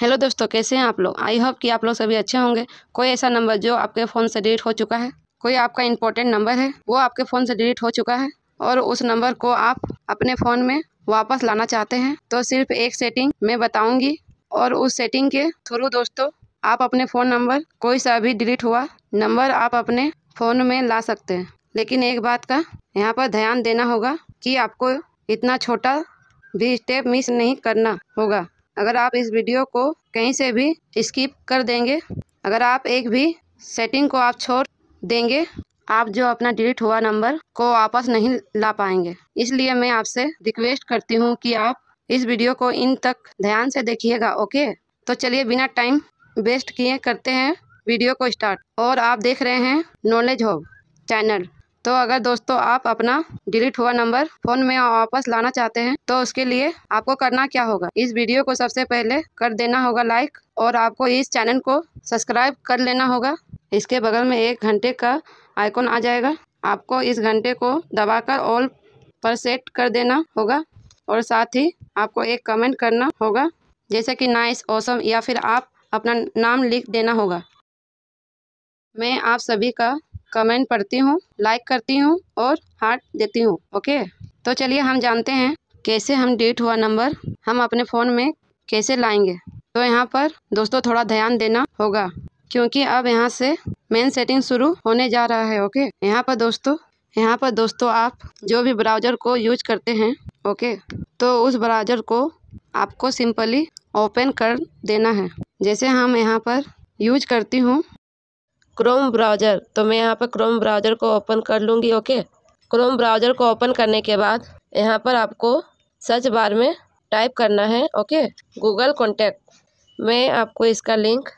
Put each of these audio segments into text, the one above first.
hello दोस्तों कैसे हैं आप लोग आई होप कि आप लोग सभी अच्छे होंगे कोई ऐसा नंबर जो आपके फ़ोन से डिलीट हो चुका है कोई आपका इंपॉर्टेंट नंबर है वो आपके फ़ोन से डिलीट हो चुका है और उस नंबर को आप अपने फ़ोन में वापस लाना चाहते हैं तो सिर्फ एक सेटिंग मैं बताऊँगी और उस सेटिंग के थ्रू दोस्तों आप अपने फ़ोन नंबर कोई सा भी डिलीट हुआ नंबर आप अपने फ़ोन में ला सकते हैं लेकिन एक बात का यहाँ पर ध्यान देना होगा कि आपको इतना छोटा भी स्टेप मिस नहीं करना होगा अगर आप इस वीडियो को कहीं से भी स्किप कर देंगे अगर आप एक भी सेटिंग को आप छोड़ देंगे आप जो अपना डिलीट हुआ नंबर को वापस नहीं ला पाएंगे इसलिए मैं आपसे रिक्वेस्ट करती हूँ कि आप इस वीडियो को इन तक ध्यान से देखिएगा ओके तो चलिए बिना टाइम वेस्ट किए करते हैं वीडियो को स्टार्ट और आप देख रहे हैं नॉलेज हॉब चैनल तो अगर दोस्तों आप अपना डिलीट हुआ नंबर फोन में वापस लाना चाहते हैं तो उसके लिए आपको करना क्या होगा इस वीडियो को सबसे पहले कर देना होगा लाइक और आपको इस चैनल को सब्सक्राइब कर लेना होगा इसके बगल में एक घंटे का आइकॉन आ जाएगा आपको इस घंटे को दबाकर ऑल पर सेट कर देना होगा और साथ ही आपको एक कमेंट करना होगा जैसे कि नाइस ऑसम या फिर आप अपना नाम लिख देना होगा मैं आप सभी का कमेंट पढ़ती हूँ लाइक करती हूँ और हार्ट देती हूँ ओके तो चलिए हम जानते हैं कैसे हम डेट हुआ नंबर हम अपने फ़ोन में कैसे लाएंगे तो यहाँ पर दोस्तों थोड़ा ध्यान देना होगा क्योंकि अब यहाँ से मेन सेटिंग शुरू होने जा रहा है ओके यहाँ पर दोस्तों यहाँ पर दोस्तों आप जो भी ब्राउज़र को यूज करते हैं ओके तो उस ब्राउज़र को आपको सिंपली ओपन कर देना है जैसे हम यहाँ पर यूज करती हूँ क्रोम ब्राउज़र तो मैं यहाँ पर क्रोम ब्राउज़र को ओपन कर लूँगी ओके क्रोम ब्राउज़र को ओपन करने के बाद यहाँ पर आपको सर्च बार में टाइप करना है ओके गूगल कॉन्टैक्ट मैं आपको इसका लिंक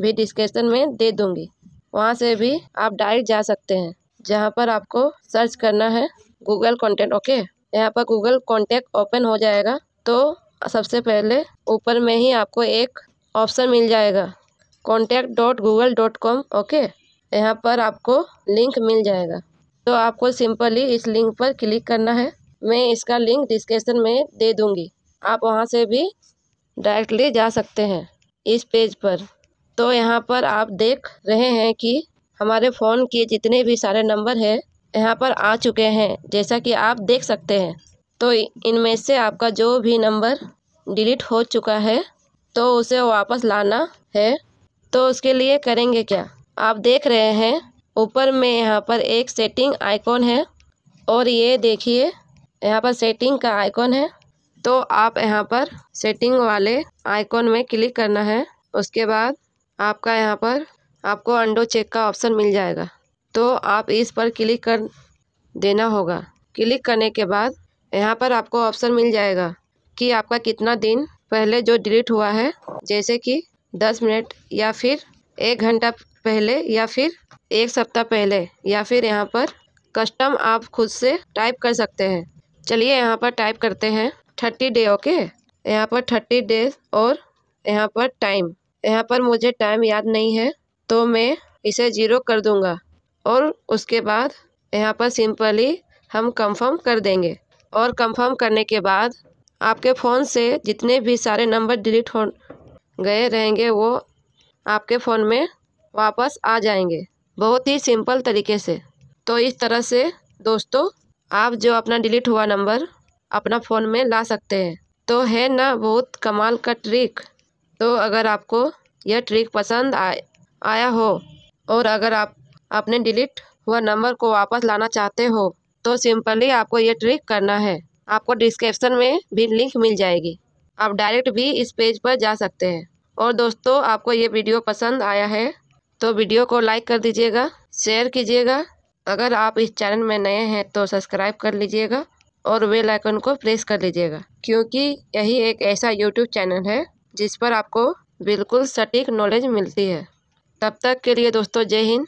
भी डिस्क्रिप्शन में दे दूँगी वहाँ से भी आप डायरेक्ट जा सकते हैं जहाँ पर आपको सर्च करना है गूगल कॉन्टैक्ट ओके यहाँ पर गूगल कॉन्टैक्ट ओपन हो जाएगा तो सबसे पहले ऊपर में ही आपको एक ऑप्शन मिल जाएगा contact dot Google dot com okay यहाँ पर आपको लिंक मिल जाएगा तो आपको सिंपली इस लिंक पर क्लिक करना है मैं इसका लिंक डिस्क्रिप्शन में दे दूँगी आप वहाँ से भी डायरेक्टली जा सकते हैं इस पेज पर तो यहाँ पर आप देख रहे हैं कि हमारे फ़ोन के जितने भी सारे नंबर हैं यहाँ पर आ चुके हैं जैसा कि आप देख सकते हैं तो इनमें से आपका जो भी नंबर डिलीट हो चुका है तो उसे वापस लाना है तो उसके लिए करेंगे क्या आप देख रहे हैं ऊपर में यहाँ पर एक सेटिंग आइकॉन है और ये देखिए यहाँ पर सेटिंग का आइकॉन है तो आप यहाँ पर सेटिंग वाले आइकॉन में क्लिक करना है उसके बाद आपका यहाँ पर आपको अंडो चेक का ऑप्शन मिल जाएगा तो आप इस पर क्लिक कर देना होगा क्लिक करने के बाद यहाँ पर आपको ऑप्शन मिल जाएगा कि आपका कितना दिन पहले जो डिलीट हुआ है जैसे कि दस मिनट या फिर एक घंटा पहले या फिर एक सप्ताह पहले या फिर यहाँ पर कस्टम आप खुद से टाइप कर सकते हैं चलिए यहाँ पर टाइप करते हैं थर्टी डे ओके यहाँ पर थर्टी डेज और यहाँ पर टाइम यहाँ पर मुझे टाइम याद नहीं है तो मैं इसे ज़ीरो कर दूँगा और उसके बाद यहाँ पर सिंपली हम कंफर्म कर देंगे और कंफर्म करने के बाद आपके फ़ोन से जितने भी सारे नंबर डिलीट हो गए रहेंगे वो आपके फ़ोन में वापस आ जाएंगे बहुत ही सिंपल तरीके से तो इस तरह से दोस्तों आप जो अपना डिलीट हुआ नंबर अपना फ़ोन में ला सकते हैं तो है ना बहुत कमाल का ट्रिक तो अगर आपको यह ट्रिक पसंद आ, आया हो और अगर आप अपने डिलीट हुआ नंबर को वापस लाना चाहते हो तो सिंपली आपको यह ट्रिक करना है आपको डिस्क्रिप्शन में भी लिंक मिल जाएगी आप डायरेक्ट भी इस पेज पर जा सकते हैं और दोस्तों आपको ये वीडियो पसंद आया है तो वीडियो को लाइक कर दीजिएगा शेयर कीजिएगा अगर आप इस चैनल में नए हैं तो सब्सक्राइब कर लीजिएगा और बेल आइकन को प्रेस कर लीजिएगा क्योंकि यही एक ऐसा यूट्यूब चैनल है जिस पर आपको बिल्कुल सटीक नॉलेज मिलती है तब तक के लिए दोस्तों जय हिंद